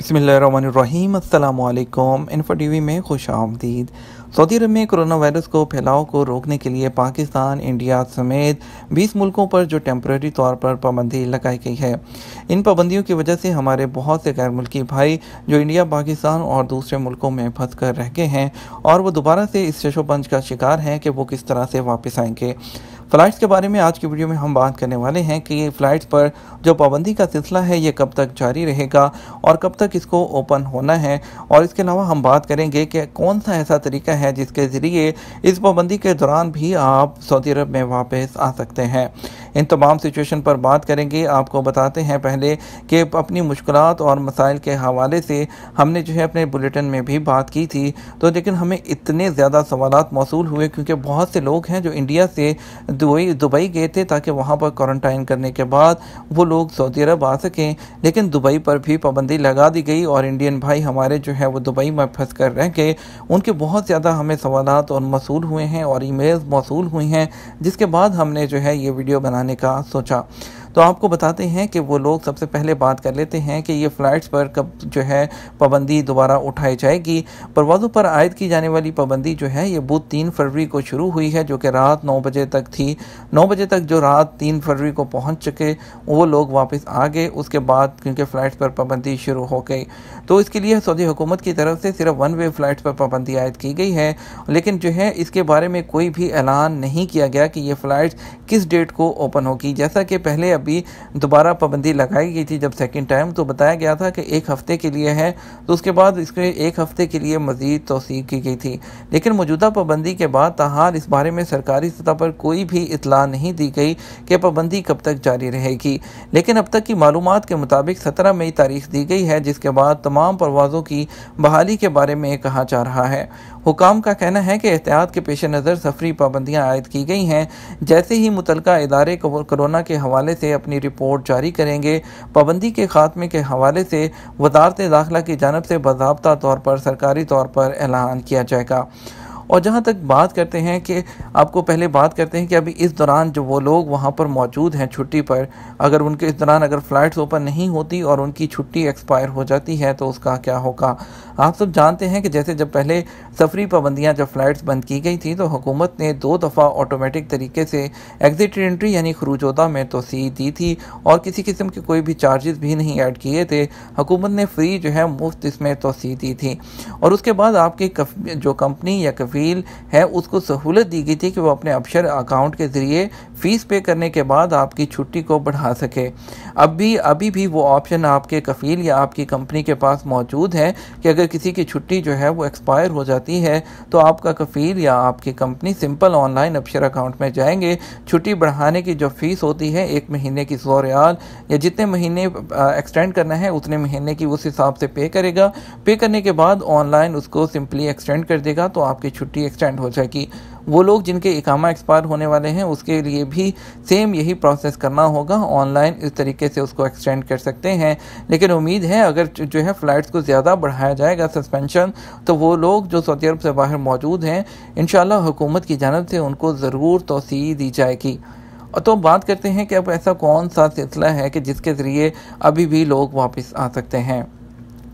बसमीम T V में खुश आमदीद सऊदी अरब में कोरोना वायरस को फैलाव को रोकने के लिए पाकिस्तान इंडिया समेत 20 मुल्कों पर जो टेम्प्रेरी तौर पर पाबंदी लगाई गई है इन पाबंदियों की वजह से हमारे बहुत से गैर मुल्की भाई जो इंडिया पाकिस्तान और दूसरे मुल्कों में फंस कर रह गए हैं और वो दोबारा से इस शशोपंज का शिकार हैं कि वो किस तरह से वापस आएंगे फ़्लाइट्स के बारे में आज की वीडियो में हम बात करने वाले हैं कि फ़्लाइट्स पर जो पाबंदी का सिलसिला है ये कब तक जारी रहेगा और कब तक इसको ओपन होना है और इसके अलावा हम बात करेंगे कि कौन सा ऐसा तरीका है जिसके ज़रिए इस पाबंदी के दौरान भी आप सऊदी अरब में वापस आ सकते हैं इन तमाम सिचुएशन पर बात करेंगे आपको बताते हैं पहले कि अपनी मुश्किल और मसाइल के हवाले से हमने जो है अपने बुलेटिन में भी बात की थी तो लेकिन हमें इतने ज़्यादा सवाल मौसू हुए क्योंकि बहुत से लोग हैं जो इंडिया से दुबई दुबई गए थे ताकि वहाँ पर क्वारंटाइन करने के बाद वो लोग सऊदी अरब आ सकें लेकिन दुबई पर भी पाबंदी लगा दी गई और इंडियन भाई हमारे जो है वो दुबई में फंस कर रह गए उनके बहुत ज़्यादा हमें सवाल और मौसू हुए हैं और ई मेल मौसू हुई हैं जिसके बाद हमने जो है ये वीडियो बनाने जाने का सोचा तो आपको बताते हैं कि वो लोग सबसे पहले बात कर लेते हैं कि ये फ़्लाइट्स पर कब जो है पाबंदी दोबारा उठाई जाएगी परवाज़ों पर आयद की जाने वाली पाबंदी जो है ये बुध तीन फरवरी को शुरू हुई है जो कि रात नौ बजे तक थी नौ बजे तक जो रात तीन फरवरी को पहुँच चुके वो लोग वापस आ गए उसके बाद क्योंकि फ़्लाइट्स पर पाबंदी शुरू हो गई तो इसके लिए सऊदी हुकूमत की तरफ से सिर्फ वन वे फ़्लाइट्स पर पाबंदी आयद की गई है लेकिन जो है इसके बारे में कोई भी ऐलान नहीं किया गया कि ये फ्लाइट किस डेट को ओपन होगी जैसा कि पहले अब भी दोबारा पाबंदी लगाई गई थी जब सेकेंड टाइम तो बताया गया था कि एक हफ़्ते के लिए है तो उसके बाद इसके एक हफ़्ते के लिए मज़ीद तोसी की गई थी लेकिन मौजूदा पाबंदी के बाद तहार इस बारे में सरकारी सतह पर कोई भी इतला नहीं दी गई कि पाबंदी कब तक जारी रहेगी लेकिन अब तक की मालूम के मुताबिक सत्रह मई तारीख दी गई है जिसके बाद तमाम परवाज़ों की बहाली के बारे में कहा जा रहा है हुकाम का कहना है कि एहतियात के पेश नज़र सफरी पाबंदियाँ आयद की गई हैं जैसे ही मुतलका इदारे कोरोना के हवाले से से अपनी रिपोर्ट जारी करेंगे पाबंदी के खात्मे के हवाले से वजारत दाखिला की जानब से बाबा तौर पर सरकारी तौर पर ऐलान किया जाएगा और जहाँ तक बात करते हैं कि आपको पहले बात करते हैं कि अभी इस दौरान जो वो लोग वहाँ पर मौजूद हैं छुट्टी पर अगर उनके इस दौरान अगर फ़्लाइट्स ओपन नहीं होती और उनकी छुट्टी एक्सपायर हो जाती है तो उसका क्या होगा आप सब जानते हैं कि जैसे जब पहले सफरी पाबंदियाँ जब फ़्लाइट्स बंद की गई थी तो हुकूमत ने दो दफ़ा ऑटोमेटिक तरीके से एग्ज़िट एंट्री यानी खरूजोदा में तोसी दी थी और किसी किस्म के कोई भी चार्जेस भी नहीं ऐड किए थे हुकूमत ने फ्री जो है मुफ्त इसमें तोसी दी थी और उसके बाद आपकी जो कंपनी या कफी वकील है उसको सहूलत दी गई थी कि वो अपने अफसर अकाउंट के ज़रिए फ़ीस पे करने के बाद आपकी छुट्टी को बढ़ा सके अब भी अभी भी वो ऑप्शन आपके कफ़ील या आपकी कंपनी के पास मौजूद है कि अगर किसी की छुट्टी जो है वो एक्सपायर हो जाती है तो आपका कफ़ील या आपकी कंपनी सिंपल ऑनलाइन अफसर अकाउंट में जाएंगे छुट्टी बढ़ाने की जो फ़ीस होती है एक महीने की सौ रियाल या जितने महीने एक्सटेंड करना है उतने महीने की उस हिसाब से पे करेगा पे करने के बाद ऑनलाइन उसको सिंपली एक्सटेंड कर देगा तो आपकी छुट्टी छुट्टी एक्सटेंड हो जाएगी वो लोग जिनके इकामा एक्सपायर होने वाले हैं उसके लिए भी सेम यही प्रोसेस करना होगा ऑनलाइन इस तरीके से उसको एक्सटेंड कर सकते हैं लेकिन उम्मीद है अगर जो है फ़्लाइट्स को ज़्यादा बढ़ाया जाएगा सस्पेंशन तो वो लोग जो सऊदी अरब से बाहर मौजूद हैं इन हुकूमत की जानब से उनको ज़रूर तोसी दी जाएगी तो बात करते हैं कि अब ऐसा कौन सा सिलसिला है कि जिसके ज़रिए अभी भी लोग वापस आ सकते हैं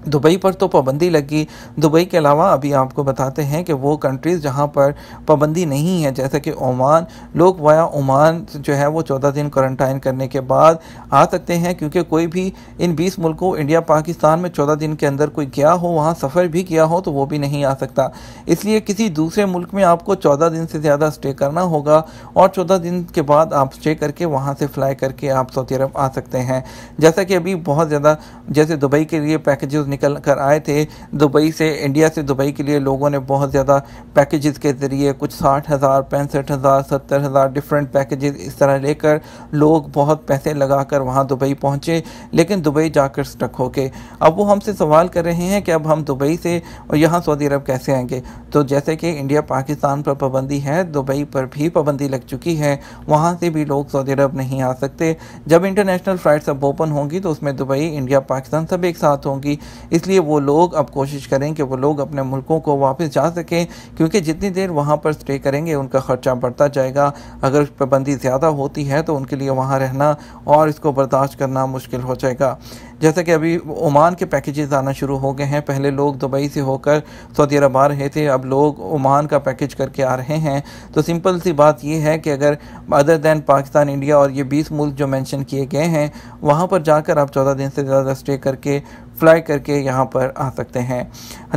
दुबई पर तो पाबंदी लगी दुबई के अलावा अभी आपको बताते हैं कि वो कंट्रीज़ जहाँ पर पाबंदी नहीं है जैसे कि ओमान लोग वाया ओमान जो है वो चौदह दिन क्वारंटाइन करने के बाद आ सकते हैं क्योंकि कोई भी इन बीस मुल्कों इंडिया पाकिस्तान में चौदह दिन के अंदर कोई गया हो वहाँ सफ़र भी किया हो तो वो भी नहीं आ सकता इसलिए किसी दूसरे मुल्क में आपको चौदह दिन से ज़्यादा स्टे करना होगा और चौदह दिन के बाद आप स्टे करके वहाँ से फ्लाई करके आप सऊदी अरब आ सकते हैं जैसा कि अभी बहुत ज़्यादा जैसे दुबई के लिए पैकेज निकल कर आए थे दुबई से इंडिया से दुबई के लिए लोगों ने बहुत ज़्यादा पैकेजेस के ज़रिए कुछ साठ हज़ार पैंसठ हज़ार सत्तर हज़ार डिफरेंट पैकेजेस इस तरह लेकर लोग बहुत पैसे लगा कर वहाँ दुबई पहुँचे लेकिन दुबई जाकर स्टक हो गए अब वो हमसे सवाल कर रहे हैं कि अब हम दुबई से और यहाँ सऊदी अरब कैसे आएंगे तो जैसे कि इंडिया पाकिस्तान पर पाबंदी है दुबई पर भी पाबंदी लग चुकी है वहाँ से भी लोग सऊदी अरब नहीं आ सकते जब इंटरनेशनल फ़्लाइट अब ओपन होंगी तो उसमें दुबई इंडिया पाकिस्तान सब एक साथ होंगी इसलिए वो लोग अब कोशिश करें कि वो लोग अपने मुल्कों को वापस जा सकें क्योंकि जितनी देर वहाँ पर स्टे करेंगे उनका ख़र्चा बढ़ता जाएगा अगर पाबंदी ज़्यादा होती है तो उनके लिए वहाँ रहना और इसको बर्दाश्त करना मुश्किल हो जाएगा जैसे कि अभी ओमान के पैकेजेस आना शुरू हो गए हैं पहले लोग दुबई से होकर सऊदी अरब आ रहे थे अब लोग ओमान का पैकेज करके आ रहे हैं तो सिंपल सी बात यह है कि अगर अदर दैन पाकिस्तान इंडिया और ये बीस मुल्क जो मैंशन किए गए हैं वहाँ पर जाकर आप चौदह दिन से ज़्यादा स्टे करके फ्लाई करके यहाँ पर आ सकते हैं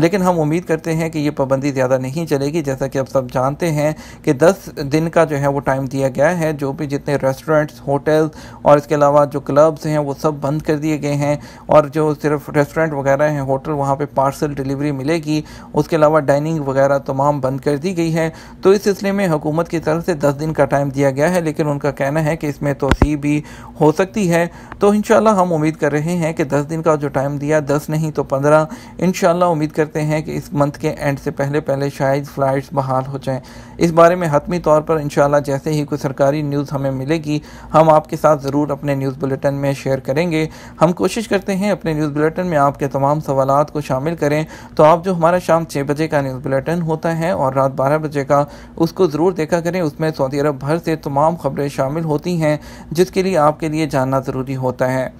लेकिन हम उम्मीद करते हैं कि ये पाबंदी ज़्यादा नहीं चलेगी जैसा कि आप सब जानते हैं कि 10 दिन का जो है वो टाइम दिया गया है जो भी जितने रेस्टोरेंट्स होटल्स और इसके अलावा जो क्लब्स हैं वो सब बंद कर दिए गए हैं हैं और जो सिर्फ रेस्टोरेंट वगैरह हैं होटल वहाँ पे पार्सल डिलीवरी मिलेगी उसके अलावा डाइनिंग वगैरह तमाम बंद कर दी गई है तो इस सिलसिले में हुकूमत की तरफ से दस दिन का टाइम दिया गया है लेकिन उनका कहना है कि इसमें तोसी भी हो सकती है तो इन हम उम्मीद कर रहे हैं कि दस दिन का जो टाइम दिया दस नहीं तो पंद्रह इन उम्मीद करते हैं कि इस मंथ के एंड से पहले पहले शायद फ़्लाइट्स बहाल हो जाएँ इस बारे में हतमी तौर पर इन जैसे ही कोई सरकारी न्यूज़ हमें मिलेगी हम आपके साथ ज़रूर अपने न्यूज़ बुलेटिन में शेयर करेंगे हम कोशिश कोशिश करते हैं अपने न्यूज़ बुलेटिन में आपके तमाम सवाल को शामिल करें तो आप जो हमारा शाम छः बजे का न्यूज़ बुलेटिन होता है और रात बारह बजे का उसको ज़रूर देखा करें उसमें सऊदी अरब भर से तमाम खबरें शामिल होती हैं जिसके लिए आपके लिए जानना ज़रूरी होता है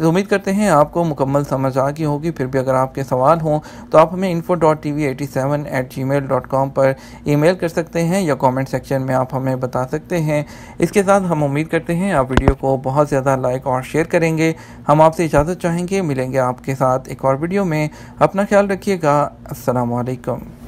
तो उम्मीद करते हैं आपको मुकम्मल समझ आ गई होगी फिर भी अगर आपके सवाल हों तो आप हमें info dot T V at seven eight Gmail dot com पर ई मेल कर सकते हैं या कॉमेंट सेक्शन में आप हमें बता सकते हैं इसके साथ हम उम्मीद करते हैं आप वीडियो को बहुत ज़्यादा लाइक और शेयर करेंगे हम आपसे इजाज़त चाहेंगे मिलेंगे आपके साथ एक और वीडियो में अपना ख्याल रखिएगा असलकम